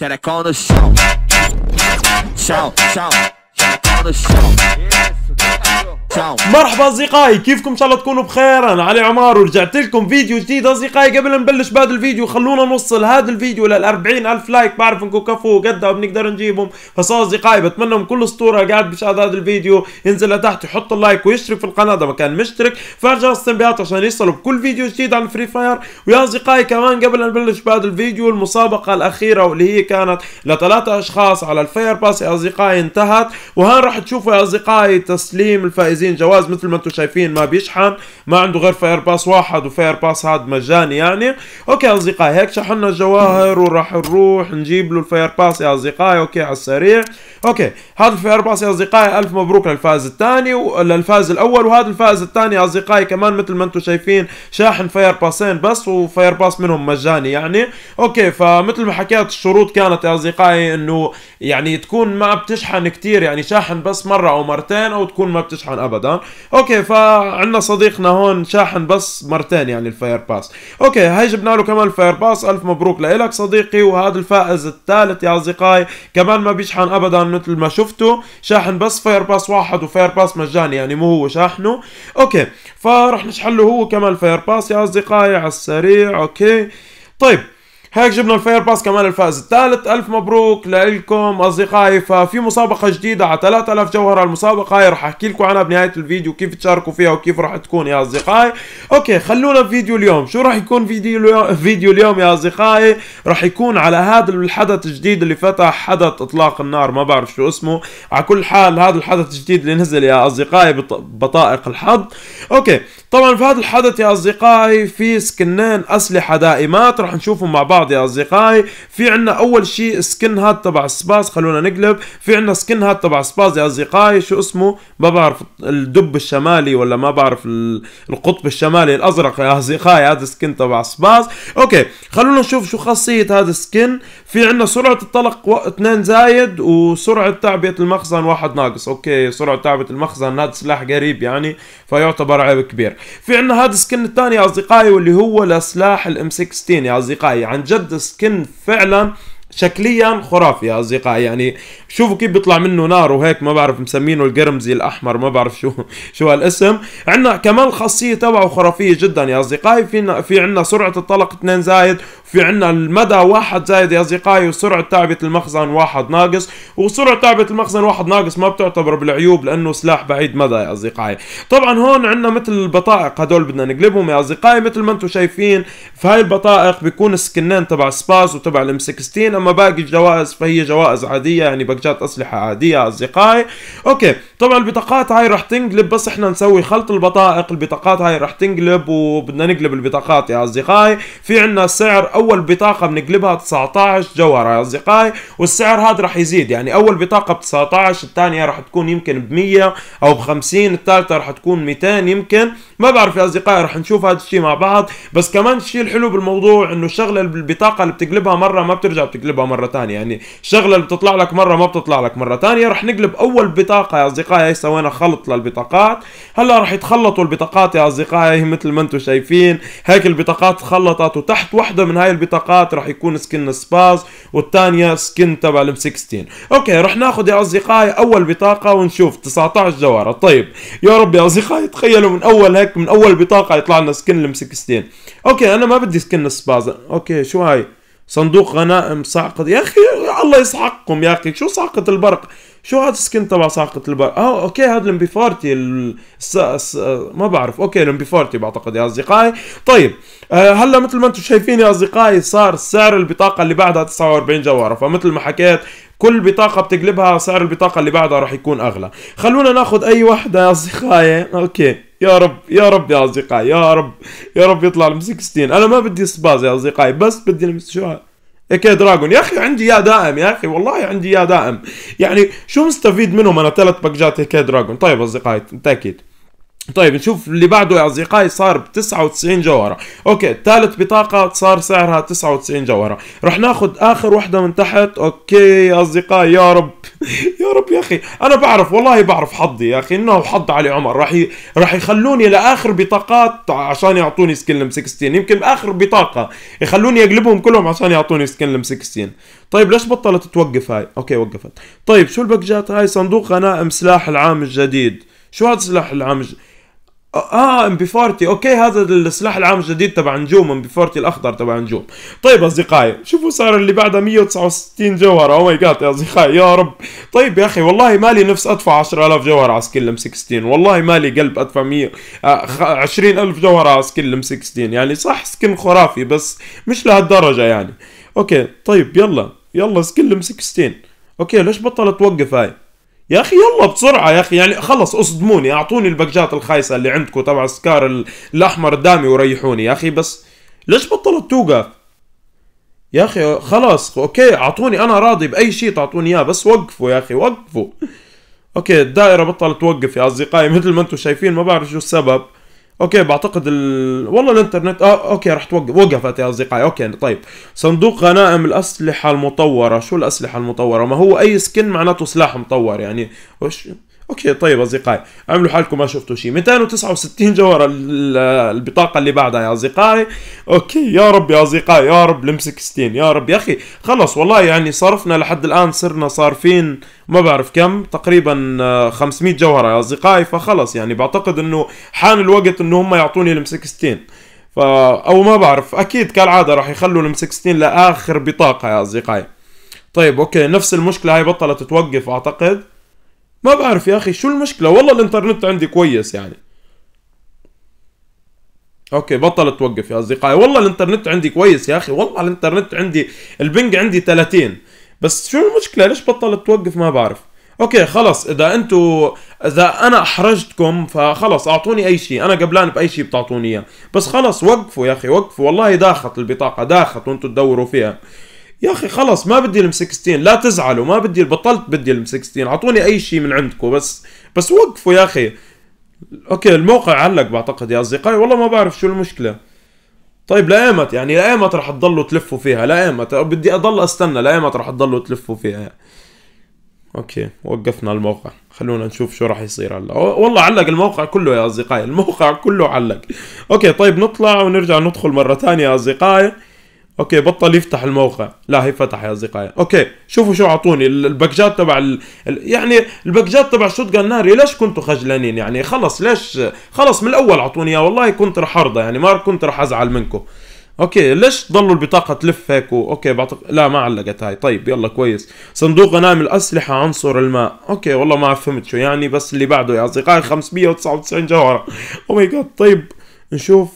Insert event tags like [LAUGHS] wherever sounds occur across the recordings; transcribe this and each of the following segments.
xerecão no chão. Chão, chão. مرحبا اصدقائي كيفكم ان شاء الله تكونوا بخير انا علي عمار ورجعت لكم فيديو جديد اصدقائي قبل ما نبلش بهذا الفيديو خلونا نوصل هذا الفيديو لل 40 الف لايك بعرف انكم كفو قدها وبنقدر نجيبهم فصار اصدقائي بتمنى من كل اسطوره قاعد بيشاهد هذا الفيديو ينزل لتحت يحط اللايك ويشترك في القناه اذا ما كان مشترك فارجع التنبيهات عشان يصلوا بكل فيديو جديد عن فري فاير ويا اصدقائي كمان قبل ما نبلش بهذا الفيديو المسابقه الاخيره واللي هي كانت لثلاثه اشخاص على الفاير باس يا اصدقائي انتهت وهان راح تشوفوا يا اصدقائي تسليم الفائزين جواز مثل ما انتم شايفين ما بيشحن ما عنده غير فاير باس واحد وفاير باس هذا مجاني يعني اوكي يا اصدقائي هيك شحنا الجواهر وراح نروح نجيب له الفاير باس يا اصدقائي اوكي على السريع اوكي هذا الفاير باس يا اصدقائي الف مبروك للفائز الثاني للفائز الاول وهذا الفائز الثاني يا اصدقائي كمان مثل ما انتم شايفين شاحن فاير باسين بس وفاير باس منهم مجاني يعني اوكي فمثل ما حكيت الشروط كانت يا اصدقائي انه يعني تكون ما بتشحن كثير يعني شاحن بس مرة أو مرتين أو تكون ما بتشحن أبدا أوكي فعندنا صديقنا هون شاحن بس مرتين يعني الفاير باس أوكي هاي جبنا له كمان الفاير باس ألف مبروك لإلك صديقي وهذا الفائز الثالث يا أصدقائي كمان ما بيشحن أبدا مثل ما شفتوا شاحن بس فاير باس واحد وفاير باس مجاني يعني مو هو شاحنه أوكي فرح نشحن له هو كمان الفاير باس يا أصدقائي على السريع أوكي طيب هيك جبنا الفاير باس كمان الفائز الثالث الف مبروك لكم اصدقائي ففي مسابقه جديده على 3000 جوهره المسابقه هاي رح احكي لكم عنها بنهايه الفيديو كيف تشاركوا فيها وكيف رح تكون يا اصدقائي اوكي خلونا بفيديو اليوم شو رح يكون فيديو اليوم فيديو اليوم يا اصدقائي رح يكون على هذا الحدث الجديد اللي فتح حدث اطلاق النار ما بعرف شو اسمه على كل حال هذا الحدث الجديد اللي نزل يا اصدقائي بطائق الحظ اوكي طبعا في هذا الحدث يا اصدقائي في سكنين اسلحه دائمات رح نشوفهم مع بعض بعض يا اصدقائي في عنا اول شيء سكن هاد تبع سباس خلونا نقلب في عنا سكن هاد تبع سباس يا اصدقائي شو اسمه ما بعرف الدب الشمالي ولا ما بعرف القطب الشمالي الازرق يا اصدقائي هذا سكن تبع سباس اوكي خلونا نشوف شو خاصيه هذا السكن في عنا سرعه الطلق 2 زايد وسرعه تعبئه المخزن واحد ناقص اوكي سرعه تعبئه المخزن هذا سلاح قريب يعني فيعتبر عيب كبير في عنا هذا السكن الثاني يا اصدقائي واللي هو لسلاح الام 16 يا اصدقائي عن جد سكن فعلا شكليا خرافي يا اصدقائي يعني شوفوا كيف بيطلع منه نار وهيك ما بعرف مسمينه القرمزي الاحمر ما بعرف شو [LAUGHS] شو هالاسم عندنا كمان الخاصيه تبعه خرافيه جدا يا اصدقائي في في عندنا سرعه الطلق 2 زايد في عندنا المدى واحد زايد يا اصدقائي وسرعه تعبئه المخزن واحد ناقص وسرعه تعبئه المخزن واحد ناقص ما بتعتبر بالعيوب لانه سلاح بعيد مدى يا اصدقائي طبعا هون عندنا مثل البطائق هدول بدنا نقلبهم يا اصدقائي مثل ما انتم شايفين في هاي البطائق بيكون سكنين تبع سباز وتبع الام 16 اما باقي الجوائز فهي جوائز عاديه يعني برشات اسلحه عاديه اصدقائي اوكي طبعا البطاقات هاي راح تنقلب بس احنا نسوي خلط البطائق البطاقات هاي راح تنقلب وبدنا نقلب البطاقات يا اصدقائي في عندنا سعر اول بطاقه بنقلبها 19 جوهره يا اصدقائي والسعر هذا راح يزيد يعني اول بطاقه ب 19 الثانيه راح تكون يمكن ب 100 او ب 50 الثالثه راح تكون 200 يمكن ما بعرف يا اصدقائي راح نشوف هذا الشيء مع بعض بس كمان الشيء الحلو بالموضوع انه الشغله البطاقه اللي بتقلبها مره ما بترجع بتقلبها مره ثانيه يعني الشغله اللي بتطلع لك مره ما بتطلع لك مره ثانيه راح نقلب اول بطاقه يا اصدقائي اصدقائي سوينا خلط للبطاقات هلا رح يتخلطوا البطاقات يا اصدقائي مثل ما انتم شايفين هيك البطاقات تخلطت وتحت وحده من هاي البطاقات رح يكون سكن سباز والثانيه سكن تبع الام 16 اوكي رح ناخذ يا اصدقائي اول بطاقه ونشوف 19 جوهره طيب يا رب يا اصدقائي تخيلوا من اول هيك من اول بطاقه يطلع لنا سكن الام 16 اوكي انا ما بدي سكن سباز اوكي شو هاي صندوق غنائم صعقة يا اخي والله يسحقكم يا اخي شو صعقه البرق شو هذا السكن تبع صعقه البرق اه اوكي هذا الام بي ما بعرف اوكي بي بعتقد يا اصدقائي طيب آه هلا مثل ما انتم شايفين يا اصدقائي صار سعر البطاقه اللي بعدها 49 جوهره فمثل ما حكيت كل بطاقة بتقلبها سعر البطاقة اللي بعدها راح يكون أغلى خلونا ناخذ أي وحدة يا أصدقائي أوكي يا رب يا رب يا أصدقائي يا رب يا رب يطلع الام 16 أنا ما بدي سباز يا أصدقائي بس بدي شو هيك دراجون يا اخي عندي يا دائم يا اخي والله عندي يا دائم يعني شو مستفيد منهم انا ثلاث باكجات هيك دراجون طيب اصدقائي تاكيد طيب نشوف اللي بعده يا اصدقائي صار ب 99 جوهره اوكي ثالث بطاقه صار سعرها 99 جوهره رح ناخذ اخر وحده من تحت اوكي يا اصدقائي يا رب [LAUGHS] يا رب يا اخي انا بعرف والله بعرف حظي يا اخي انه حظ علي عمر راح ي... راح يخلوني لاخر بطاقات عشان يعطوني سكن ام 16 يمكن اخر بطاقه يخلوني اقلبهم كلهم عشان يعطوني سكن ام 16 طيب ليش بطلت توقف هاي اوكي وقفت طيب شو البكجات هاي صندوق غنائم سلاح العام الجديد شو هذا سلاح العام الجديد اه ام بي 40 اوكي هذا السلاح العام الجديد تبع نجوم ام بي 40 الاخضر تبع نجوم طيب اصدقائي شوفوا صار اللي بعده 169 جوهره او ماي جاد يا اصدقائي يا رب طيب يا اخي والله مالي نفس ادفع 10000 جوهره على سكيل ام 16 والله مالي قلب ادفع 100 20000 آه، جوهره على سكيل ام 16 يعني صح سكن خرافي بس مش لهالدرجه يعني اوكي طيب يلا يلا سكيل ام 16 اوكي ليش بطلت توقف هاي يا اخي يلا بسرعه يا اخي يعني خلص اصدموني اعطوني البجات الخايسه اللي عندكم تبع السكار الاحمر دامي وريحوني يا اخي بس ليش بطلت توقف يا اخي خلاص اوكي اعطوني انا راضي باي شيء تعطوني اياه بس وقفوا يا اخي وقفوا اوكي الدائره بطلت توقف يا اصدقائي مثل ما انتم شايفين ما بعرف شو السبب اوكي بعتقد ال... والله الانترنت اه اوكي راح توقف وقفت يا اصدقائي اوكي طيب صندوق غنائم الاسلحه المطوره شو الاسلحه المطوره ما هو اي سكن معناته سلاح مطور يعني وش اوكي طيب اصدقائي عملوا حالكم ما شفتوا شيء 269 جوهره البطاقه اللي بعدها يا اصدقائي اوكي يا رب يا اصدقائي يا رب لم 16 يا رب يا اخي خلص والله يعني صرفنا لحد الان صرنا صارفين ما بعرف كم تقريبا 500 آه، جوهره يا اصدقائي فخلص يعني بعتقد انه حان الوقت انه هم يعطوني لم 16 فا او ما بعرف اكيد كالعاده راح يخلوا الام 16 لاخر بطاقه يا اصدقائي طيب اوكي نفس المشكله هاي بطلت توقف اعتقد ما بعرف يا اخي شو المشكله والله الانترنت عندي كويس يعني اوكي بطلت توقف يا اصدقائي والله الانترنت عندي كويس يا اخي والله الانترنت عندي البنج عندي 30 بس شو المشكله ليش بطلت توقف ما بعرف اوكي خلص اذا انتو اذا انا احرجتكم فخلص اعطوني اي شيء انا قبلان باي شيء بتعطوني اياه بس خلص وقفوا يا اخي وقفوا والله داخت البطاقه داخت وانتو تدوروا فيها يا اخي خلص ما بدي الام 16 لا تزعلوا ما بدي بطلت بدي الام 16 اعطوني اي شيء من عندكم بس بس وقفوا يا اخي اوكي الموقع علق بعتقد يا اصدقائي والله ما بعرف شو المشكله طيب لايمت يعني لايمت رح تضلوا تلفوا فيها لايمت بدي اضل استنى لايمت رح تضلوا تلفوا فيها اوكي وقفنا الموقع خلونا نشوف شو راح يصير هلا والله علق الموقع كله يا اصدقائي الموقع كله علق اوكي طيب نطلع ونرجع ندخل مره ثانيه يا اصدقائي اوكي بطل يفتح الموقع لا هي فتح يا اصدقائي اوكي شوفوا شو اعطوني الباكجات تبع ال... يعني الباكجات تبع جان ناري ليش كنتوا خجلانين يعني خلص ليش خلص من الاول اعطوني اياه والله كنت رح ارضى يعني ما كنت رح ازعل منكم اوكي ليش ضلوا البطاقه تلف هيك و... اوكي بعتق... لا ما علقت هاي طيب يلا كويس صندوق غنائم الاسلحه عنصر الماء اوكي والله ما فهمت شو يعني بس اللي بعده يا اصدقائي 599 جوهره او ماي جاد طيب نشوف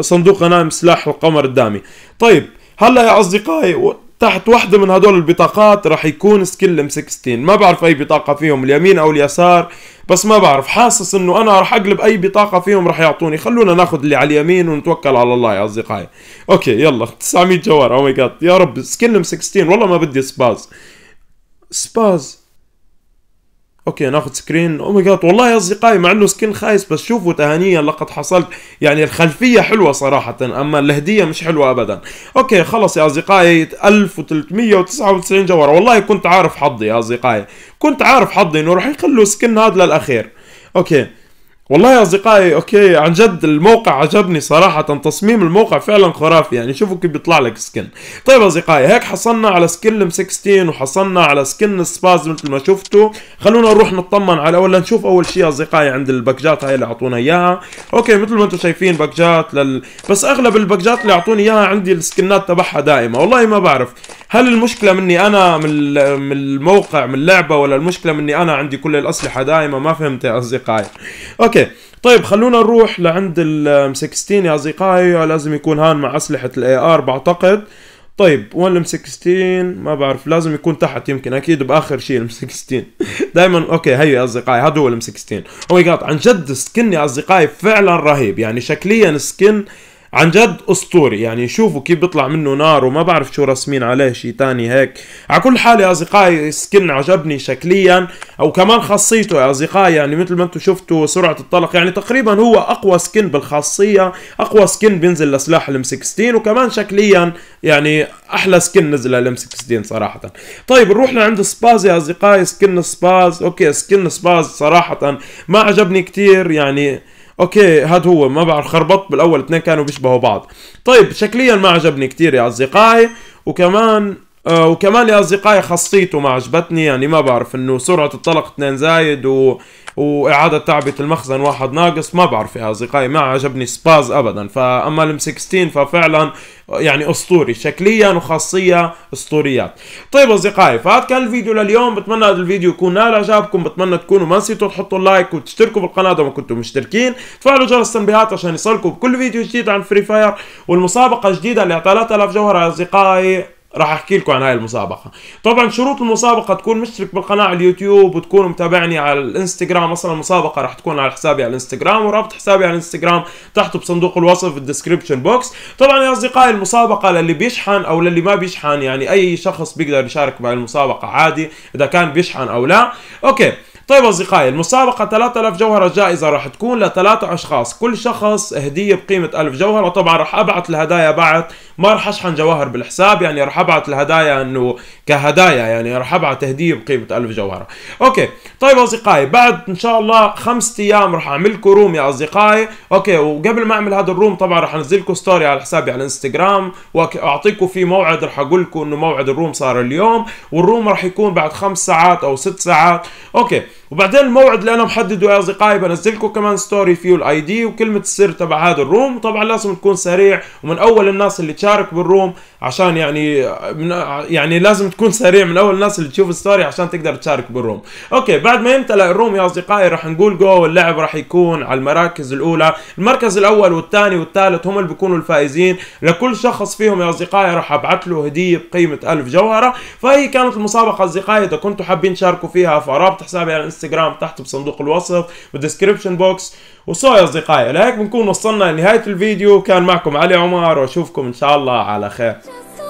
صندوق غنائم سلاح القمر الدامي طيب هلا يا اصدقائي تحت واحدة من هدول البطاقات راح يكون سكيل ام 16 ما بعرف اي بطاقة فيهم اليمين او اليسار بس ما بعرف حاسس انه انا راح اقلب اي بطاقة فيهم راح يعطوني خلونا ناخذ اللي على اليمين ونتوكل على الله يا اصدقائي اوكي يلا 900 جوار او ماي جاد يا رب سكيل ام 16 والله ما بدي سباز سباز اوكي ناخذ سكرين او ماي جاد والله يا اصدقائي مع انه سكين خايس بس شوفوا تهانيا لقد حصلت يعني الخلفيه حلوه صراحه اما الهديه مش حلوه ابدا اوكي خلص يا اصدقائي 1399 جوهره والله كنت عارف حظي يا اصدقائي كنت عارف حظي انه راح يخلوا سكين هذا للاخير اوكي والله يا اصدقائي اوكي عن جد الموقع عجبني صراحه تصميم الموقع فعلا خرافي يعني شوفوا كيف بيطلع لك سكن طيب اصدقائي هيك حصلنا على سكن ام 16 وحصلنا على سكن السباز مثل ما شفتوا خلونا نروح نطمن على ولا نشوف اول شيء اصدقائي عند الباكجات هاي اللي اعطونا اياها اوكي مثل ما انتم شايفين باكجات لل بس اغلب الباكجات اللي اعطوني اياها عندي السكنات تبعها دائمه والله ما بعرف هل المشكله مني انا من من الموقع من اللعبه ولا المشكله مني انا عندي كل الاسلحه دائمه ما فهمت يا اصدقائي اوكي اوكي طيب خلونا نروح لعند ال 16 يا اصدقائي لازم يكون هان مع اسلحه الاي ار بعتقد طيب وين الام 16 ما بعرف لازم يكون تحت يمكن اكيد باخر شيء الام 16 دائما اوكي هي يا اصدقائي هذا هو الام 16 او ماي جاد عن جد سكن يا اصدقائي فعلا رهيب يعني شكليا سكن عن جد اسطوري يعني شوفوا كيف بيطلع منه نار وما بعرف شو رسمين عليه شيء تاني هيك على كل حال يا اصدقائي سكن عجبني شكليا او كمان خاصيته يا اصدقائي يعني مثل ما انتم شفتوا سرعه الطلق يعني تقريبا هو اقوى سكن بالخاصيه اقوى سكن بينزل لسلاح الام 16 وكمان شكليا يعني احلى سكن نزل الام 16 صراحه طيب نروح لعند سباز يا اصدقائي سكن سباز اوكي سكن سباز صراحه ما عجبني كتير يعني اوكي هاد هو ما بعرف خربط بالاول اثنين كانوا بيشبهوا بعض طيب شكليا ما عجبني كثير يا اصدقائي وكمان آه وكمان يا اصدقائي خاصيته ما عجبتني يعني ما بعرف انه سرعه الطلق اثنين زايد و... واعاده تعبئه المخزن واحد ناقص ما بعرف يا اصدقائي ما عجبني سباز ابدا فاما الام 16 ففعلا يعني اسطوري شكليا وخاصيه اسطوريات طيب اصدقائي فهذا كان الفيديو لليوم بتمنى هذا الفيديو يكون نال اعجابكم بتمنى تكونوا ما نسيتوا تحطوا لايك وتشتركوا بالقناه اذا ما كنتوا مشتركين تفعلوا جرس التنبيهات عشان يصلكم بكل فيديو جديد عن فري فاير والمسابقه الجديده اللي 3000 جوهره يا اصدقائي راح احكي لكم عن هاي المسابقه طبعا شروط المسابقه تكون مشترك بالقناه على اليوتيوب وتكون متابعني على الانستغرام اصلا المسابقه راح تكون على حسابي على الانستغرام ورابط حسابي على الانستغرام تحته بصندوق الوصف في الديسكربشن بوكس طبعا يا اصدقائي المسابقه للي بيشحن او للي ما بيشحن يعني اي شخص بيقدر يشارك بهاي المسابقه عادي اذا كان بيشحن او لا اوكي طيب اصدقائي المسابقه 3000 جوهره جائزه راح تكون لثلاثه اشخاص كل شخص هديه بقيمه 1000 جوهره طبعا راح ابعث الهدايا بعد ما راح اشحن جواهر بالحساب يعني راح ابعث الهدايا انه كهدايا يعني راح ابعث هديه بقيمه 1000 جوهره اوكي طيب اصدقائي بعد ان شاء الله خمسة ايام راح اعمل لكم روم يا اصدقائي اوكي وقبل ما اعمل هذا الروم طبعا راح انزل لكم ستوري على حسابي على الانستغرام واعطيكم فيه موعد راح اقول لكم انه موعد الروم صار اليوم والروم راح يكون بعد خمس ساعات او ست ساعات اوكي وبعدين الموعد اللي انا محدده يا اصدقائي بنزلكم كمان ستوري فيه الاي دي وكلمه السر تبع هذا الروم طبعا لازم تكون سريع ومن اول الناس اللي تشارك بالروم عشان يعني من يعني لازم تكون [LAUGHS] سريع من اول الناس اللي تشوف الستوري عشان تقدر تشارك بالروم اوكي بعد ما يمتلأ الروم يا اصدقائي راح نقول جو واللعب راح يكون على المراكز الاولى المركز الاول والثاني والثالث هم اللي بيكونوا الفائزين لكل شخص فيهم يا اصدقائي راح ابعث له هديه بقيمه 1000 جوهره فهي كانت المسابقه اصدقائي اذا كنتوا حابين تشاركوا فيها فرابط حسابي على الانستغرام تحت بصندوق الوصف والديسكربشن بوكس وصوا يا اصدقائي لهيك بنكون وصلنا لنهايه الفيديو كان معكم علي عمر واشوفكم ان شاء الله على خير